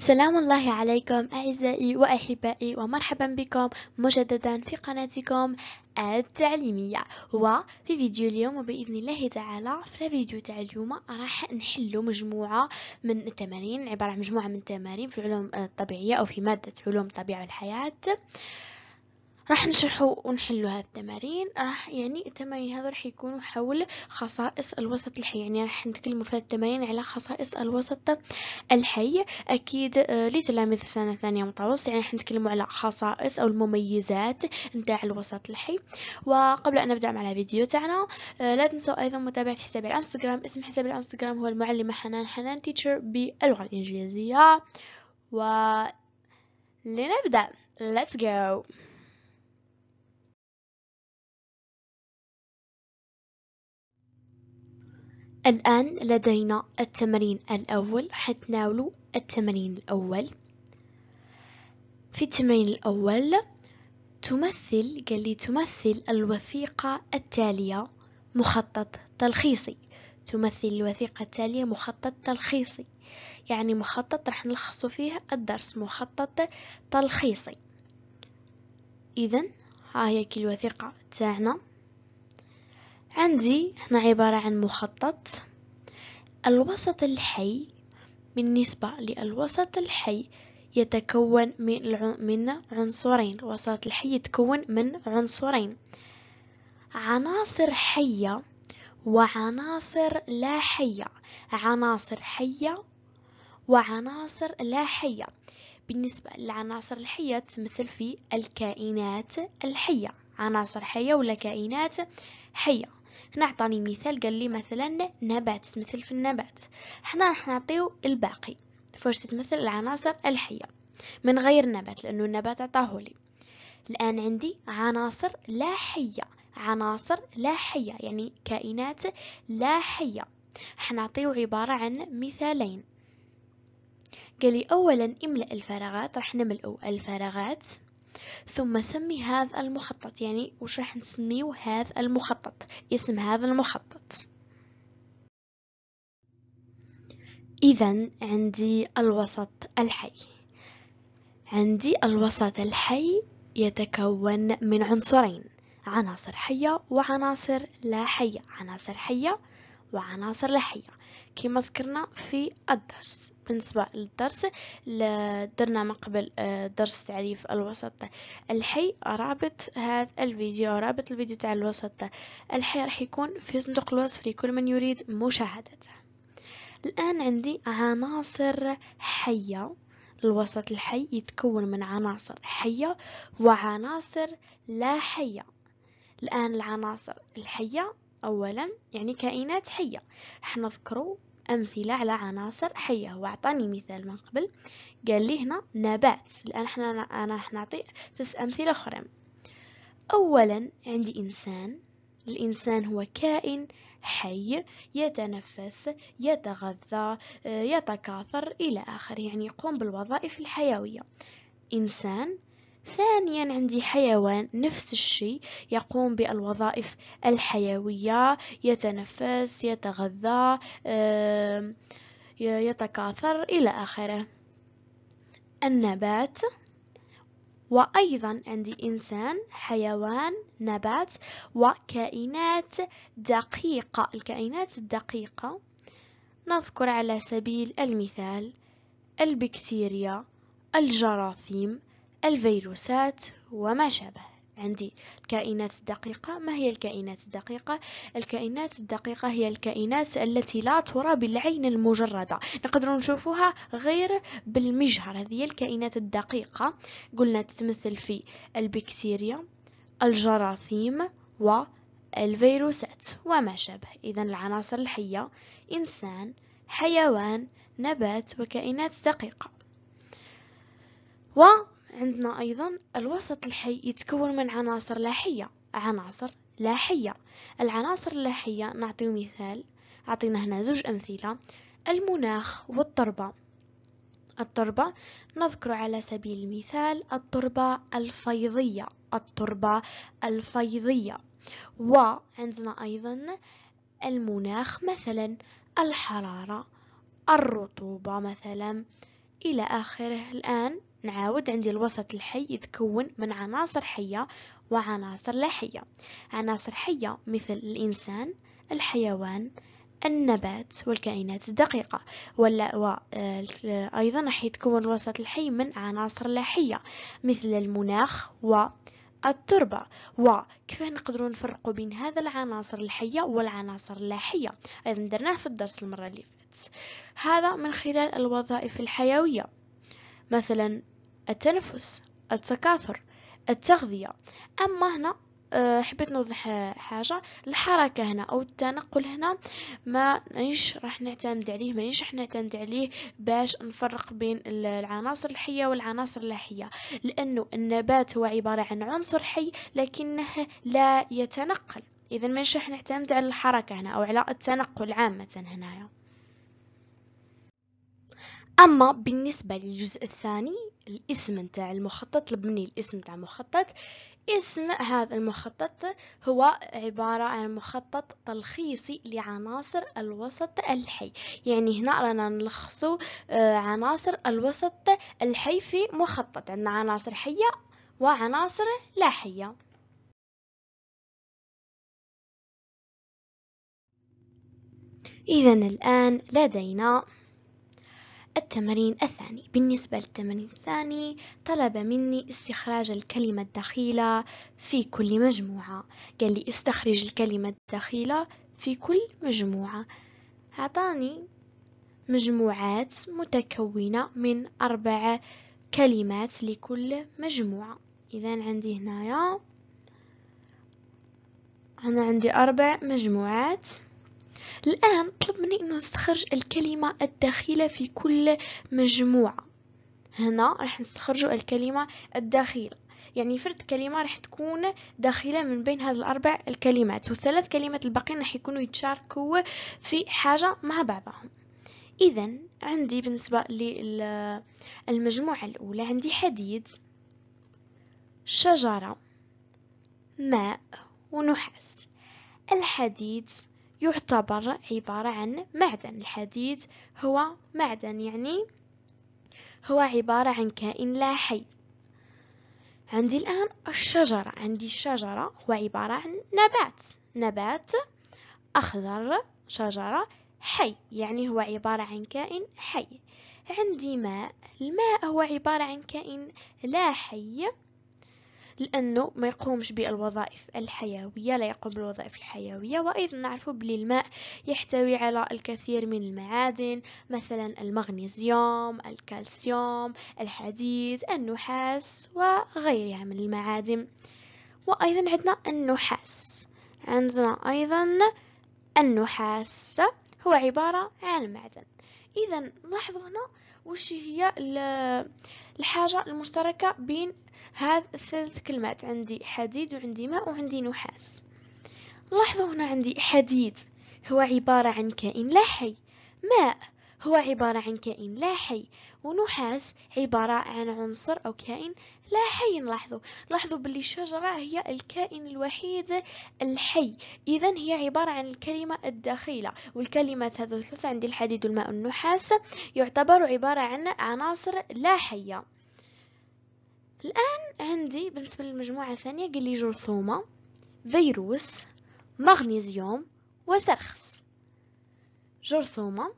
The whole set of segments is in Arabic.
سلام الله عليكم أعزائي وأحبائي ومرحبا بكم مجددا في قناتكم التعليمية وفي فيديو اليوم بإذن الله تعالى في الفيديو تاع اليوم راح نحلو مجموعة من التمارين عبارة عن مجموعة من التمارين في العلوم الطبيعية أو في مادة علوم الطبيعة والحياة راح نشرحو ونحلو هاد التمارين راح يعني التمارين هذا راح يكون حول خصائص الوسط الحي يعني راح نتكلموا في هاد التمارين على خصائص الوسط الحي اكيد آه، لتلاميذ السنه الثانيه متوسط يعني راح نتكلموا على خصائص او المميزات نتاع الوسط الحي وقبل ان نبدا مع الفيديو تاعنا آه، لا تنسوا ايضا متابعه حسابي على الانستغرام اسم حسابي على الانستغرام هو المعلمه حنان حنان تيتشر باللغه الانجليزيه و لنبدا let's go الآن لدينا التمرين الأول حتناولوا التمرين الأول في التمرين الأول تمثل قال لي تمثل الوثيقة التالية مخطط تلخيصي تمثل الوثيقة التالية مخطط تلخيصي يعني مخطط راح نلخص فيه الدرس مخطط تلخيصي إذا ها هي الوثيقة تاعنا عندي هنا عبارة عن مخطط الوسط الحي بالنسبة للوسط الحي يتكون من عنصرين الوسط الحي يتكون من عنصرين عناصر حية وعناصر لا حية عناصر حية وعناصر لا حية بالنسبة للعناصر الحية تمثل في الكائنات الحية عناصر حية ولا كائنات حية هنا عطاني مثال قال لي مثلا نبات تمثل في النبات حنا راح نعطيو الباقي فاش تتمثل العناصر الحية من غير نبات لأنه النبات عطاهولي الآن عندي عناصر لا حية عناصر لا حية يعني كائنات لا حية حنعطيو عبارة عن مثالين قال لي أولا املأ الفراغات راح نملأ الفراغات ثم سمي هذا المخطط يعني وش راح نسميه هذا المخطط اسم هذا المخطط إذا عندي الوسط الحي عندي الوسط الحي يتكون من عنصرين عناصر حية وعناصر لا حية عناصر حية وعناصر لحية كما ذكرنا في الدرس بالنسبة للدرس درنا من قبل آه، درس تعريف الوسط الحي رابط هذا الفيديو رابط الفيديو تاع الوسط الحي راح يكون في صندوق الوصف لكل من يريد مشاهدته الآن عندي عناصر حية الوسط الحي يتكون من عناصر حية وعناصر لا حية الآن العناصر الحية أولا يعني كائنات حية راح نذكرو أمثلة على عناصر حية وأعطاني مثال من قبل قال لي هنا نبات الآن احنا أنا راح نعطي ثلاث أمثلة أخرى أولا عندي إنسان الإنسان هو كائن حي يتنفس يتغذى آه، يتكاثر إلى آخره يعني يقوم بالوظائف الحيوية إنسان ثانيا عندي حيوان نفس الشيء يقوم بالوظائف الحيوية يتنفس يتغذى يتكاثر إلى آخره النبات وأيضا عندي إنسان حيوان نبات وكائنات دقيقة الكائنات الدقيقة نذكر على سبيل المثال البكتيريا الجراثيم الفيروسات وما شابه عندي الكائنات الدقيقة ما هي الكائنات الدقيقة؟ الكائنات الدقيقة هي الكائنات التي لا ترى بالعين المجردة نقدر نشوفها غير بالمجهر هذه الكائنات الدقيقة قلنا تتمثل في البكتيريا الجراثيم والفيروسات وما شابه إذا العناصر الحية إنسان حيوان نبات وكائنات دقيقة و عندنا أيضا الوسط الحي يتكون من عناصر لاحية عناصر لاحية العناصر اللاحية نعطي مثال عطينا هنا زوج أمثلة المناخ والتربة التربة نذكر على سبيل المثال التربة الفيضية التربة الفيضية وعندنا أيضا المناخ مثلا الحرارة الرطوبة مثلا إلى آخره الآن نعاود عندي الوسط الحي يتكون من عناصر حية وعناصر لا حية عناصر حية مثل الإنسان الحيوان النبات والكائنات الدقيقة ولا و... آه، أيضا راح يتكون الوسط الحي من عناصر لا حية مثل المناخ و التربة وكيف نقدر نفرق بين هذا العناصر الحية والعناصر اللاحية أيضا درناه في الدرس المرة اللي فاتت هذا من خلال الوظائف الحيوية مثلا التنفس التكاثر التغذية أما هنا آه، حبيت نوضح حاجه الحركه هنا او التنقل هنا ما نيش راح نعتمد عليه ما نيش راح نعتمد عليه باش نفرق بين العناصر الحيه والعناصر اللاحية لانه النبات هو عباره عن عنصر حي لكنه لا يتنقل اذا ما راح نعتمد على الحركه هنا او على التنقل عامه هنايا اما بالنسبه للجزء الثاني الاسم نتاع المخطط لبني الاسم نتاع المخطط اسم هذا المخطط هو عبارة عن مخطط تلخيصي لعناصر الوسط الحي يعني هنا رانا نلخصو آه، عناصر الوسط الحي في مخطط عندنا عناصر حية وعناصر لا حية إذا الآن لدينا التمرين الثاني بالنسبة للتمرين الثاني طلب مني استخراج الكلمة الدخيلة في كل مجموعة قال لي استخرج الكلمة الدخيلة في كل مجموعة أعطاني مجموعات متكونة من أربع كلمات لكل مجموعة إذا عندي هنايا أنا عندي أربع مجموعات الآن طلب مني أنه نستخرج الكلمة الداخلة في كل مجموعة هنا راح نستخرج الكلمة الداخلة يعني فرد كلمة راح تكون داخلة من بين هذه الأربع الكلمات والثلاث كلمات الباقيين راح يكونوا يتشاركوا في حاجة مع بعضهم إذا عندي بالنسبة للمجموعة الأولى عندي حديد شجرة ماء ونحاس الحديد يعتبر عبارة عن معدن الحديد هو معدن يعني هو عبارة عن كائن لا حي عندي الآن الشجرة عندي الشجرة هو عبارة عن نبات نبات أخضر شجرة حي يعني هو عبارة عن كائن حي عندي ماء الماء هو عبارة عن كائن لا حي لأنه ما يقومش بالوظائف الحيوية لا يقوم بالوظائف الحيوية وأيضا نعرف بلي الماء يحتوي على الكثير من المعادن مثلا المغنيسيوم الكالسيوم الحديد النحاس وغيرها من المعادن وأيضا عندنا النحاس عندنا أيضا النحاس هو عبارة عن معدن إذا لاحظوا هنا وش هي الحاجة المشتركة بين هذا ثلاث كلمات عندي حديد وعندي ماء وعندي نحاس لاحظوا هنا عندي حديد هو عبارة عن كائن لا حي ماء هو عبارة عن كائن لا حي ونحاس عبارة عن عنصر أو كائن لا حي لاحظوا لاحظوا باللي الشجرة هي الكائن الوحيد الحي إذا هي عبارة عن الكلمة الداخلة والكلمات هذه الثلاثة عندي الحديد والماء والنحاس يعتبر عبارة عن عناصر لا حية الآن عندي بالنسبة للمجموعة الثانية قال لي جرثومة فيروس مغنيزيوم وسرخس جرثومة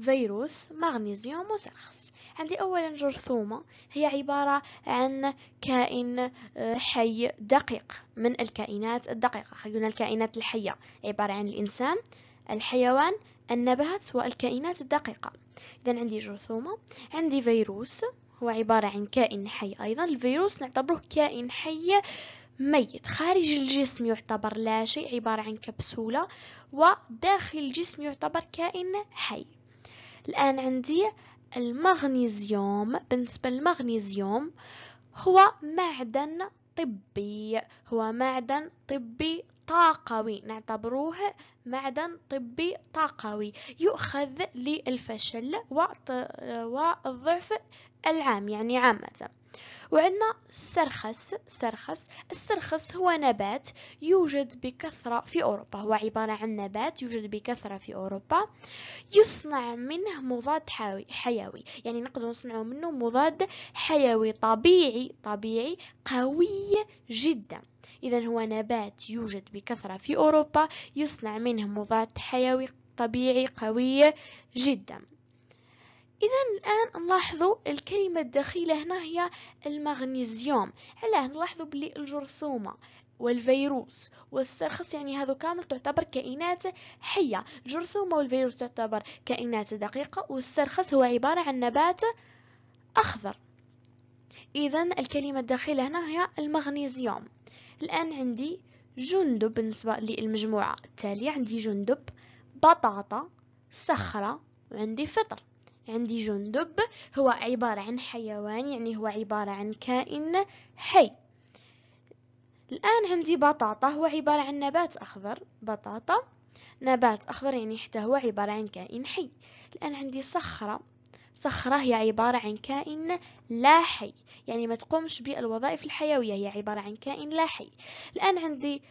فيروس مغنيزيوم وسرخس عندي أولا جرثومة هي عبارة عن كائن آه، حي دقيق من الكائنات الدقيقة خلينا الكائنات الحية عبارة عن الإنسان الحيوان النبات والكائنات الدقيقة إذا عندي جرثومة عندي فيروس هو عبارة عن كائن حي أيضا الفيروس نعتبره كائن حي ميت خارج الجسم يعتبر لا شيء عبارة عن كبسولة وداخل الجسم يعتبر كائن حي الآن عندي المغنيزيوم بالنسبة للمغنيزيوم هو معدن طبي هو معدن طبي طاقوي نعتبروه معدن طبي طاقوي يؤخذ للفشل والضعف العام يعني عامة وعندنا السرخس السرخس السرخس هو نبات يوجد بكثرة في أوروبا هو عبارة عن نبات يوجد بكثرة في أوروبا يصنع منه مضاد حيوي يعني نقدر نصنع منه مضاد حيوي طبيعي طبيعي قوي جدا إذا هو نبات يوجد بكثرة في أوروبا يصنع منه مضاد حيوي طبيعي قوي جدا إذا الآن نلاحظوا الكلمة الدخيلة هنا هي المغنيزيوم علاه نلاحظوا بلي الجرثومة والفيروس والسرخص يعني هذا كامل تعتبر كائنات حية الجرثومة والفيروس تعتبر كائنات دقيقة والسرخص هو عبارة عن نبات أخضر إذا الكلمة الداخلة هنا هي المغنيزيوم الآن عندي جندب بالنسبة للمجموعة التالية عندي جندب بطاطا صخرة وعندي فطر عندي جندب هو عبارة عن حيوان يعني هو عبارة عن كائن حي الآن عندي بطاطا هو عبارة عن نبات أخضر بطاطا نبات أخضر يعني حتى هو عبارة عن كائن حي الآن عندي صخرة صخرة هي عبارة عن كائن لا حي يعني ما تقومش بالوظائف الحيوية هي عبارة عن كائن لا حي الآن عندي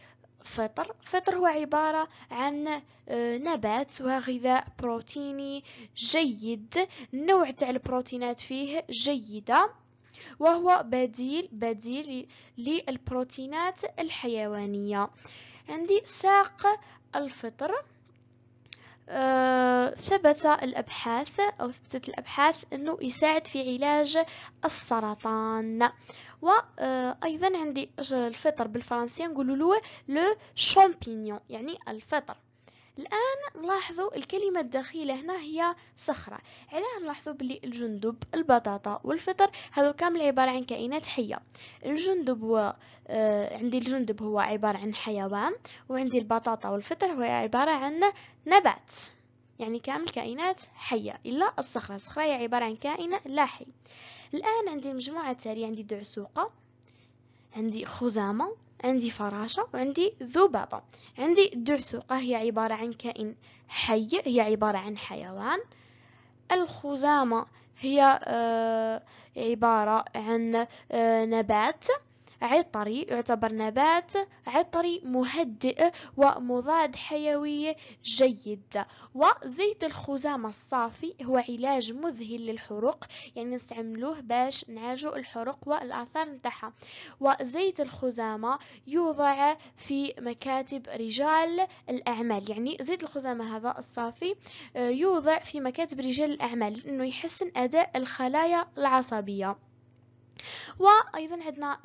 فطر فطر هو عبارة عن آه، نبات وغذاء بروتيني جيد النوع تاع البروتينات فيه جيدة وهو بديل بديل للبروتينات الحيوانية عندي ساق الفطر أه ثبت الأبحاث أو ثبتت الأبحاث أنه يساعد في علاج السرطان وايضا عندي الفطر بالفرنسية نقولوا له لو شامبينيون يعني الفطر الآن نلاحظوا الكلمة الدخيلة هنا هي صخرة علاه نلاحظوا بلي الجندب البطاطا والفطر هذو كامل عبارة عن كائنات حية الجندب هو آه... عندي الجندب هو عبارة عن حيوان وعندي البطاطا والفطر هو عبارة عن نبات يعني كامل كائنات حية إلا الصخرة الصخرة هي عبارة عن كائن لا حي الآن عندي المجموعة التالية عندي دعسوقة عندي خزامة عندي فراشة وعندي ذبابة عندي الدعسوقة هي عبارة عن كائن حي هي عبارة عن حيوان الخزامة هي آه، عبارة عن آه، نبات عطري يعتبر نبات عطري مهدئ ومضاد حيوي جيد وزيت الخزامة الصافي هو علاج مذهل للحروق يعني نستعملوه باش نعالجو الحروق والآثار نتاعها وزيت الخزامة يوضع في مكاتب رجال الأعمال يعني زيت الخزامة هذا الصافي آه، يوضع في مكاتب رجال الأعمال لأنه يحسن أداء الخلايا العصبية وايضا عندنا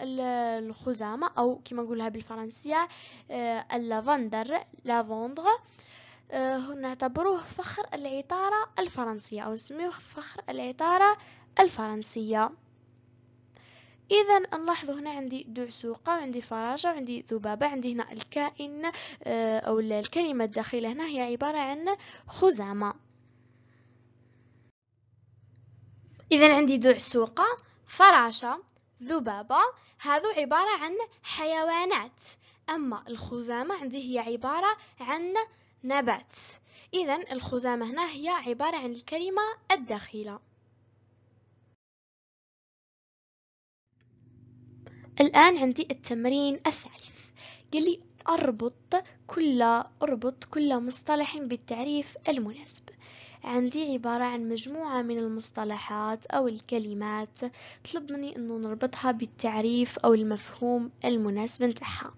الخزامه او كما نقولها بالفرنسيه آه، اللافندر لافوندغ آه، نعتبروه فخر العطاره الفرنسيه او نسميه فخر العطاره الفرنسيه اذا نلاحظوا هنا عندي دعسوقه وعندي فراشه وعندي ذبابه عندي هنا الكائن آه، او الكلمه الداخله هنا هي عباره عن خزامه اذا عندي دعسوقه فراشه ذبابة هذو عبارة عن حيوانات أما الخزامة عندي هي عبارة عن نبات إذا الخزامة هنا هي عبارة عن الكلمة الداخلة الآن عندي التمرين الثالث قال لي أربط كل أربط كل مصطلح بالتعريف المناسب عندي عبارة عن مجموعة من المصطلحات أو الكلمات طلب مني أنه نربطها بالتعريف أو المفهوم المناسب نتاعها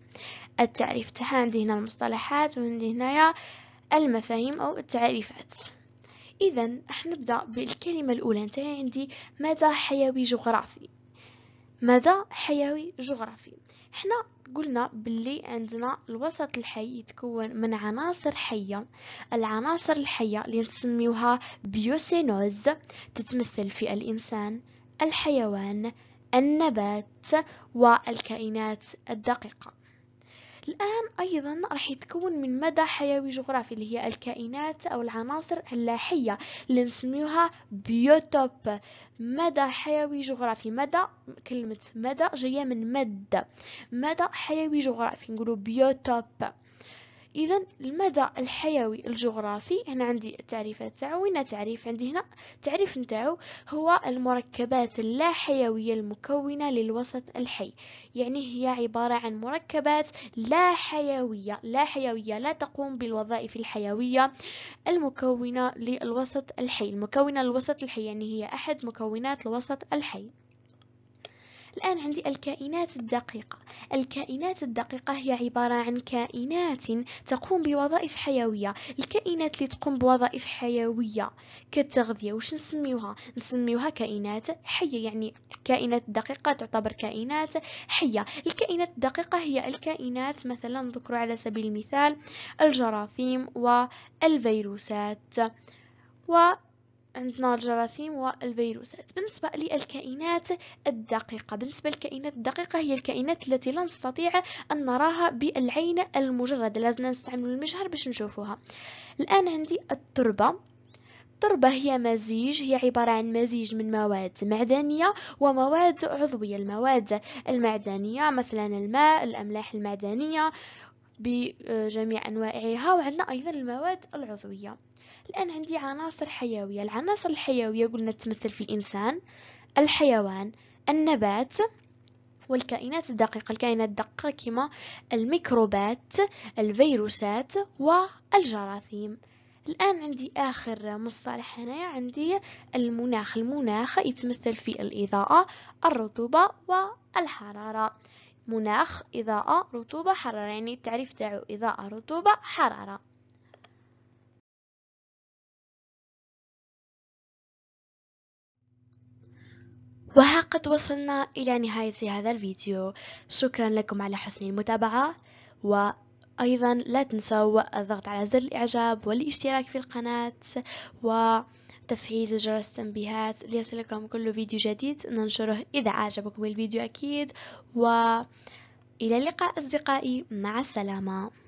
التعريف تاعها عندي هنا المصطلحات وعندي هنايا المفاهيم أو التعريفات إذا راح نبدأ بالكلمة الأولى نتاعي عندي مدى حيوي جغرافي مدى حيوي جغرافي حنا قلنا باللي عندنا الوسط الحي يتكون من عناصر حية العناصر الحية اللي نسميوها بيوسينوز تتمثل في الإنسان الحيوان النبات والكائنات الدقيقة الآن أيضا راح يتكون من مدى حيوي جغرافي اللي هي الكائنات أو العناصر اللاحية اللي نسميوها بيوتوب مدى حيوي جغرافي مدى كلمة مدى جاية من مدى مدى حيوي جغرافي نقوله بيوتوب إذا المدى الحيوي الجغرافي هنا عندي التعريفات تاعو وين تعريف عندي هنا التعريف نتاعو هو المركبات اللا حيوية المكونة للوسط الحي يعني هي عبارة عن مركبات لا حيوية لا حيوية لا تقوم بالوظائف الحيوية المكونة للوسط الحي المكونة للوسط الحي يعني هي أحد مكونات الوسط الحي الآن عندي الكائنات الدقيقة الكائنات الدقيقة هي عبارة عن كائنات تقوم بوظائف حيوية الكائنات اللي تقوم بوظائف حيوية كالتغذية وش نسميوها نسميوها كائنات حية يعني كائنات دقيقة تعتبر كائنات حية الكائنات الدقيقة هي الكائنات مثلا نذكر على سبيل المثال الجراثيم والفيروسات و عندنا الجراثيم والفيروسات بالنسبة للكائنات الدقيقة بالنسبة للكائنات الدقيقة هي الكائنات التي لا نستطيع أن نراها بالعين المجردة لازم نستعمل المجهر باش نشوفوها الآن عندي التربة التربة هي مزيج هي عبارة عن مزيج من مواد معدنية ومواد عضوية المواد المعدنية مثلا الماء الأملاح المعدنية بجميع أنواعها وعندنا أيضا المواد العضوية الآن عندي عناصر حيوية العناصر الحيوية قلنا تمثل في الإنسان الحيوان النبات والكائنات الدقيقة الكائنات الدقيقة كما الميكروبات الفيروسات والجراثيم الآن عندي آخر مصطلح هنايا عندي المناخ المناخ يتمثل في الإضاءة الرطوبة والحرارة مناخ إضاءة رطوبة حرارة يعني التعريف تاعو إضاءة رطوبة حرارة وها قد وصلنا إلى نهاية هذا الفيديو شكرا لكم على حسن المتابعة وأيضا لا تنسوا الضغط على زر الإعجاب والاشتراك في القناة وتفعيل جرس التنبيهات ليصلكم كل فيديو جديد ننشره إذا أعجبكم الفيديو أكيد وإلى اللقاء أصدقائي مع السلامة